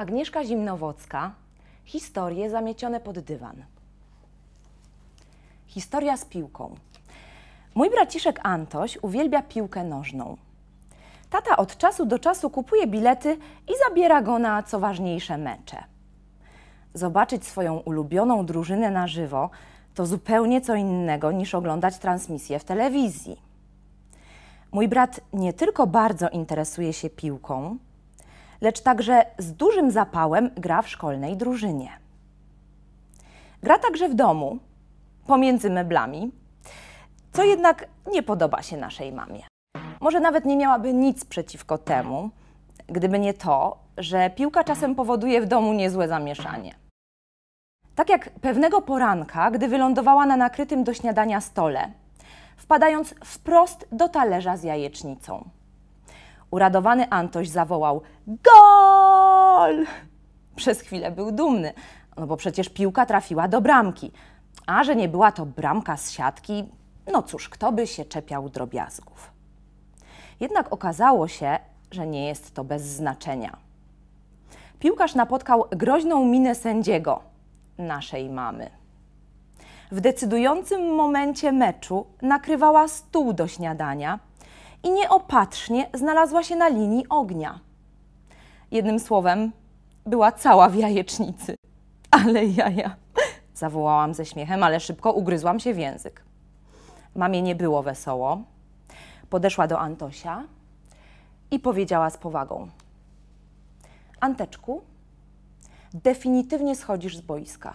Agnieszka Zimnowocka. Historie zamiecione pod dywan. Historia z piłką. Mój braciszek Antoś uwielbia piłkę nożną. Tata od czasu do czasu kupuje bilety i zabiera go na co ważniejsze mecze. Zobaczyć swoją ulubioną drużynę na żywo to zupełnie co innego niż oglądać transmisję w telewizji. Mój brat nie tylko bardzo interesuje się piłką, lecz także z dużym zapałem gra w szkolnej drużynie. Gra także w domu, pomiędzy meblami, co jednak nie podoba się naszej mamie. Może nawet nie miałaby nic przeciwko temu, gdyby nie to, że piłka czasem powoduje w domu niezłe zamieszanie. Tak jak pewnego poranka, gdy wylądowała na nakrytym do śniadania stole, wpadając wprost do talerza z jajecznicą. Uradowany Antoś zawołał: Gol! Przez chwilę był dumny, no bo przecież piłka trafiła do bramki. A że nie była to bramka z siatki, no cóż, kto by się czepiał drobiazgów. Jednak okazało się, że nie jest to bez znaczenia. Piłkarz napotkał groźną minę sędziego, naszej mamy. W decydującym momencie meczu nakrywała stół do śniadania i nieopatrznie znalazła się na linii ognia. Jednym słowem, była cała w jajecznicy. Ale jaja! Zawołałam ze śmiechem, ale szybko ugryzłam się w język. Mamie nie było wesoło. Podeszła do Antosia i powiedziała z powagą: Anteczku, definitywnie schodzisz z boiska.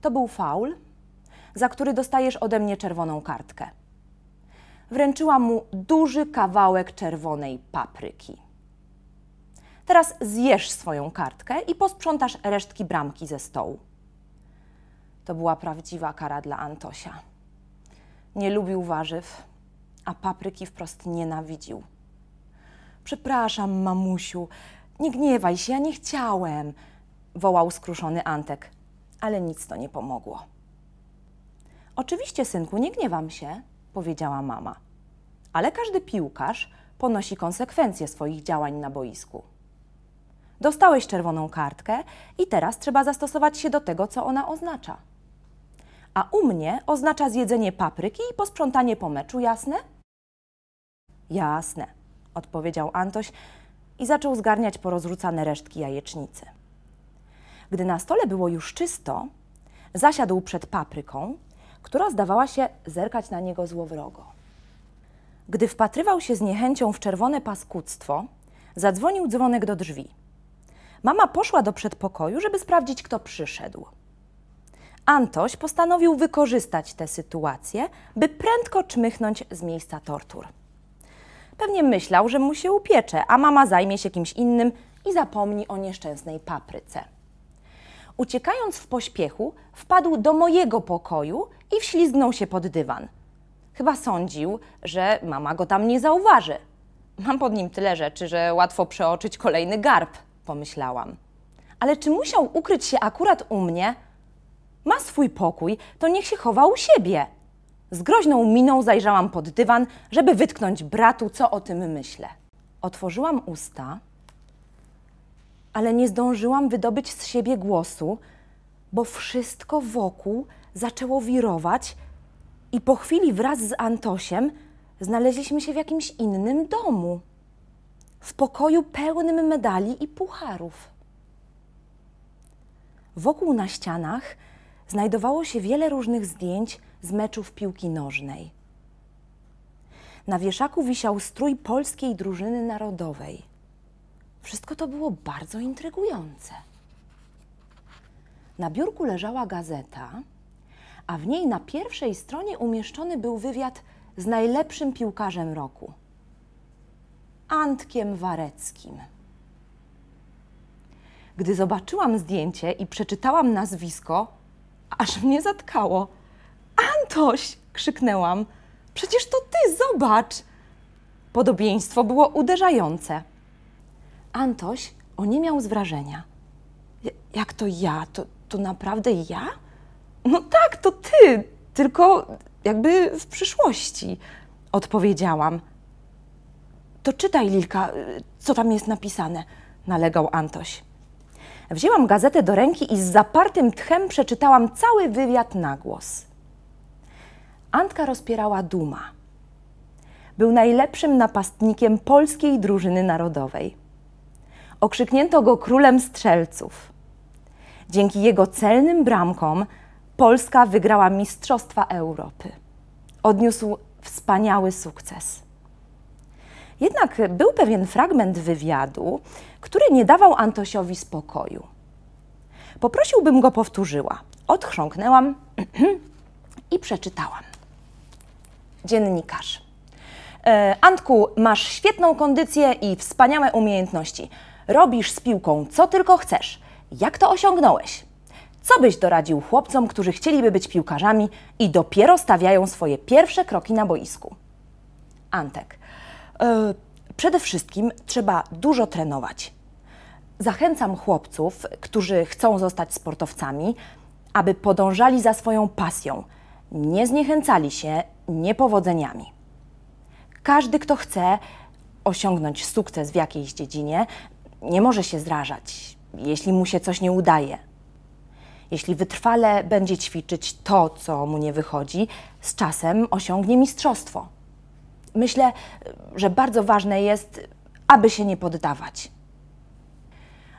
To był faul, za który dostajesz ode mnie czerwoną kartkę wręczyła mu duży kawałek czerwonej papryki. Teraz zjesz swoją kartkę i posprzątasz resztki bramki ze stołu. To była prawdziwa kara dla Antosia. Nie lubił warzyw, a papryki wprost nienawidził. Przepraszam, mamusiu, nie gniewaj się, ja nie chciałem, wołał skruszony Antek, ale nic to nie pomogło. Oczywiście, synku, nie gniewam się, powiedziała mama. Ale każdy piłkarz ponosi konsekwencje swoich działań na boisku. Dostałeś czerwoną kartkę i teraz trzeba zastosować się do tego, co ona oznacza. A u mnie oznacza zjedzenie papryki i posprzątanie po meczu, jasne? Jasne, odpowiedział Antoś i zaczął zgarniać porozrzucane resztki jajecznicy. Gdy na stole było już czysto, zasiadł przed papryką która zdawała się zerkać na niego złowrogo. Gdy wpatrywał się z niechęcią w czerwone paskudztwo, zadzwonił dzwonek do drzwi. Mama poszła do przedpokoju, żeby sprawdzić, kto przyszedł. Antoś postanowił wykorzystać tę sytuację, by prędko czmychnąć z miejsca tortur. Pewnie myślał, że mu się upiecze, a mama zajmie się kimś innym i zapomni o nieszczęsnej papryce. Uciekając w pośpiechu, wpadł do mojego pokoju i wślizgnął się pod dywan. Chyba sądził, że mama go tam nie zauważy. Mam pod nim tyle rzeczy, że łatwo przeoczyć kolejny garb, pomyślałam. Ale czy musiał ukryć się akurat u mnie? Ma swój pokój, to niech się chowa u siebie. Z groźną miną zajrzałam pod dywan, żeby wytknąć bratu, co o tym myślę. Otworzyłam usta, ale nie zdążyłam wydobyć z siebie głosu, bo wszystko wokół zaczęło wirować i po chwili wraz z Antosiem znaleźliśmy się w jakimś innym domu. W pokoju pełnym medali i pucharów. Wokół na ścianach znajdowało się wiele różnych zdjęć z meczów piłki nożnej. Na wieszaku wisiał strój polskiej drużyny narodowej. Wszystko to było bardzo intrygujące. Na biurku leżała gazeta, a w niej na pierwszej stronie umieszczony był wywiad z najlepszym piłkarzem roku Antkiem Wareckim. Gdy zobaczyłam zdjęcie i przeczytałam nazwisko, aż mnie zatkało. Antoś! krzyknęłam. Przecież to ty, zobacz! Podobieństwo było uderzające. Antoś oniemiał z wrażenia. Jak to ja? To, to naprawdę ja? No tak, to ty, tylko jakby w przyszłości, odpowiedziałam. To czytaj, Lilka, co tam jest napisane, nalegał Antoś. Wzięłam gazetę do ręki i z zapartym tchem przeczytałam cały wywiad na głos. Antka rozpierała duma. Był najlepszym napastnikiem polskiej drużyny narodowej. Okrzyknięto go królem strzelców. Dzięki jego celnym bramkom Polska wygrała Mistrzostwa Europy. Odniósł wspaniały sukces. Jednak był pewien fragment wywiadu, który nie dawał Antosiowi spokoju. Poprosiłbym go powtórzyła. Odchrząknęłam i przeczytałam. Dziennikarz. E, Antku, masz świetną kondycję i wspaniałe umiejętności. Robisz z piłką co tylko chcesz. Jak to osiągnąłeś? Co byś doradził chłopcom, którzy chcieliby być piłkarzami i dopiero stawiają swoje pierwsze kroki na boisku? Antek. E, przede wszystkim trzeba dużo trenować. Zachęcam chłopców, którzy chcą zostać sportowcami, aby podążali za swoją pasją, nie zniechęcali się niepowodzeniami. Każdy, kto chce osiągnąć sukces w jakiejś dziedzinie, nie może się zrażać, jeśli mu się coś nie udaje jeśli wytrwale będzie ćwiczyć to, co mu nie wychodzi, z czasem osiągnie mistrzostwo. Myślę, że bardzo ważne jest, aby się nie poddawać.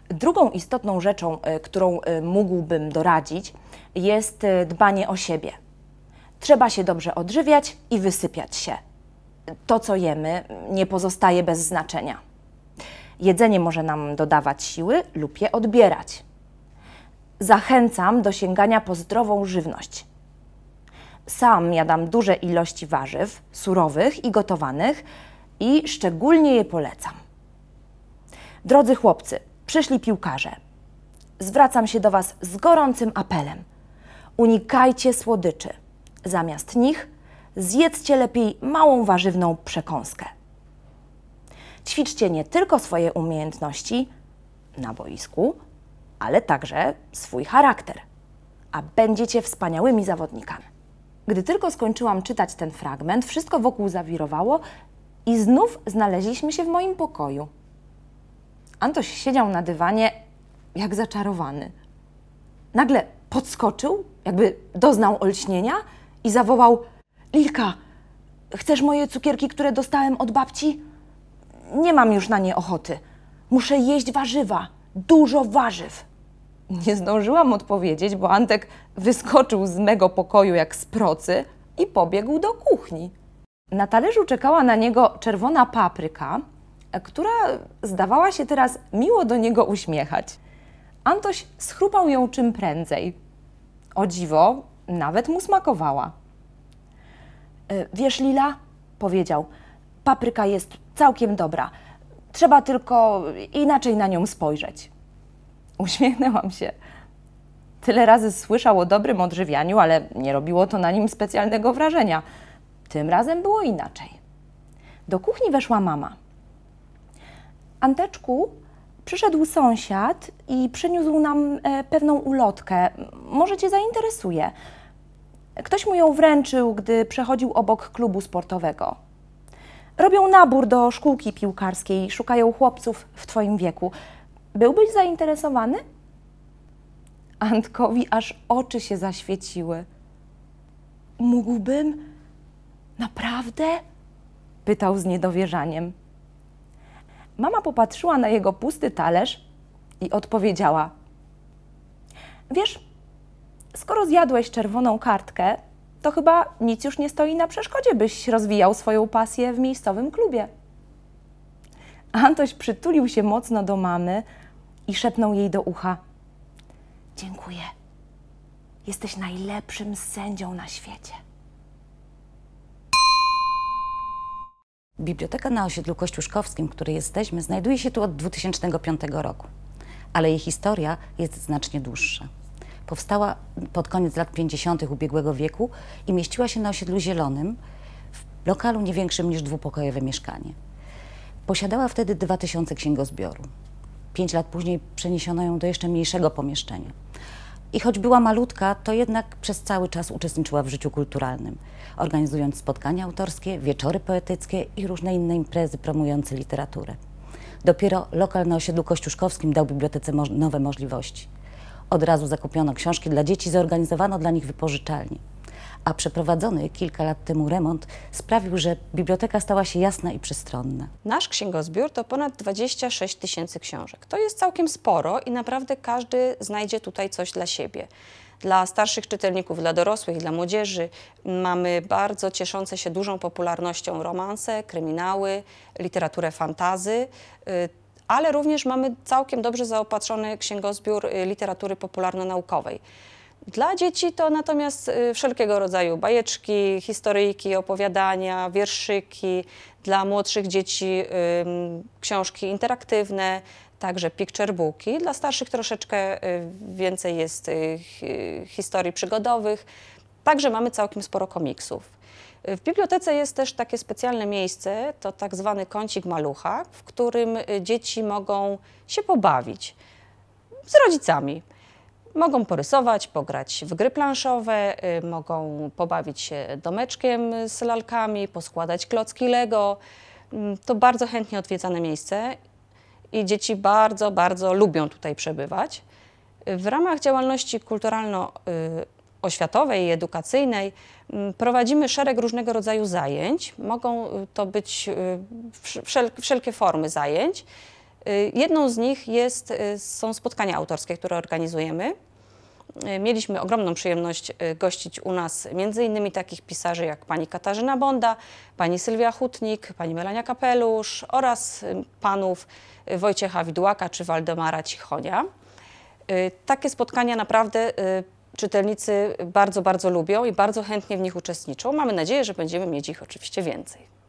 Drugą istotną rzeczą, e, którą e, mógłbym doradzić, jest e, dbanie o siebie. Trzeba się dobrze odżywiać i wysypiać się. To, co jemy, nie pozostaje bez znaczenia. Jedzenie może nam dodawać siły lub je odbierać zachęcam do sięgania po zdrową żywność. Sam jadam duże ilości warzyw, surowych i gotowanych i szczególnie je polecam. Drodzy chłopcy, przyszli piłkarze. Zwracam się do Was z gorącym apelem. Unikajcie słodyczy. Zamiast nich zjedzcie lepiej małą warzywną przekąskę. Ćwiczcie nie tylko swoje umiejętności na boisku, ale także swój charakter. A będziecie wspaniałymi zawodnikami. Gdy tylko skończyłam czytać ten fragment, wszystko wokół zawirowało i znów znaleźliśmy się w moim pokoju. Antoś siedział na dywanie jak zaczarowany. Nagle podskoczył, jakby doznał olśnienia i zawołał: Lilka, chcesz moje cukierki, które dostałem od babci? Nie mam już na nie ochoty. Muszę jeść warzywa, dużo warzyw. Nie zdążyłam odpowiedzieć, bo Antek wyskoczył z mego pokoju jak z procy i pobiegł do kuchni. Na talerzu czekała na niego czerwona papryka, która zdawała się teraz miło do niego uśmiechać. Antoś schrupał ją czym prędzej. O dziwo, nawet mu smakowała. E, wiesz, Lila, powiedział, papryka jest całkiem dobra. Trzeba tylko inaczej na nią spojrzeć. Uśmiechnęłam się. Tyle razy słyszał o dobrym odżywianiu, ale nie robiło to na nim specjalnego wrażenia. Tym razem było inaczej. Do kuchni weszła mama. Anteczku, przyszedł sąsiad i przyniósł nam e, pewną ulotkę. Może cię zainteresuje. Ktoś mu ją wręczył, gdy przechodził obok klubu sportowego. Robią nabór do szkółki piłkarskiej, szukają chłopców w twoim wieku. Byłbyś zainteresowany? Antkowi aż oczy się zaświeciły. Mógłbym? Naprawdę? pytał z niedowierzaniem. Mama popatrzyła na jego pusty talerz i odpowiedziała: Wiesz, skoro zjadłeś czerwoną kartkę, to chyba nic już nie stoi na przeszkodzie, byś rozwijał swoją pasję w miejscowym klubie. Antoś przytulił się mocno do mamy, i szepnął jej do ucha: Dziękuję. Jesteś najlepszym sędzią na świecie. Biblioteka na osiedlu Kościuszkowskim, w której jesteśmy, znajduje się tu od 2005 roku, ale jej historia jest znacznie dłuższa. Powstała pod koniec lat 50. ubiegłego wieku i mieściła się na osiedlu zielonym, w lokalu nie większym niż dwupokojowe mieszkanie. Posiadała wtedy 2000 księgozbiorów. Pięć lat później przeniesiono ją do jeszcze mniejszego pomieszczenia. I choć była malutka, to jednak przez cały czas uczestniczyła w życiu kulturalnym, organizując spotkania autorskie, wieczory poetyckie i różne inne imprezy promujące literaturę. Dopiero lokal na osiedlu kościuszkowskim dał bibliotece nowe możliwości. Od razu zakupiono książki dla dzieci, zorganizowano dla nich wypożyczalnie a przeprowadzony kilka lat temu remont sprawił, że biblioteka stała się jasna i przestronna. Nasz księgozbiór to ponad 26 tysięcy książek. To jest całkiem sporo i naprawdę każdy znajdzie tutaj coś dla siebie dla starszych czytelników, dla dorosłych, dla młodzieży. Mamy bardzo cieszące się dużą popularnością romanse, kryminały, literaturę fantazy, y, ale również mamy całkiem dobrze zaopatrzony księgozbiór y, literatury popularno-naukowej. Dla dzieci to natomiast y, wszelkiego rodzaju bajeczki, historyjki, opowiadania, wierszyki. Dla młodszych dzieci książki interaktywne, także picture booki. Dla starszych troszeczkę y, więcej jest y, historii przygodowych. Także mamy całkiem sporo komiksów. W bibliotece jest też takie specjalne miejsce, to tak zwany kącik malucha, w którym dzieci mogą się pobawić z rodzicami. Mogą porysować, pograć w gry planszowe, y, mogą pobawić się domeczkiem z lalkami, poskładać klocki Lego. Mm, to bardzo chętnie odwiedzane miejsce i dzieci bardzo, bardzo lubią tutaj przebywać. W ramach działalności kulturalno-oświatowej y, i edukacyjnej mm, prowadzimy szereg różnego rodzaju zajęć. Mogą y, to być wszelkie formy zajęć. Y, jedną z nich jest, y, są spotkania autorskie, które organizujemy. Y, mieliśmy ogromną przyjemność gościć u nas m.in. takich pisarzy jak pani Katarzyna Bonda, pani Sylwia Hutnik, pani Melania Kapelusz oraz panów Wojciecha Widłaka czy Waldemara Cichonia. Takie spotkania naprawdę czytelnicy bardzo, bardzo lubią i bardzo chętnie w nich uczestniczą. Mamy nadzieję, że będziemy mieć ich oczywiście więcej.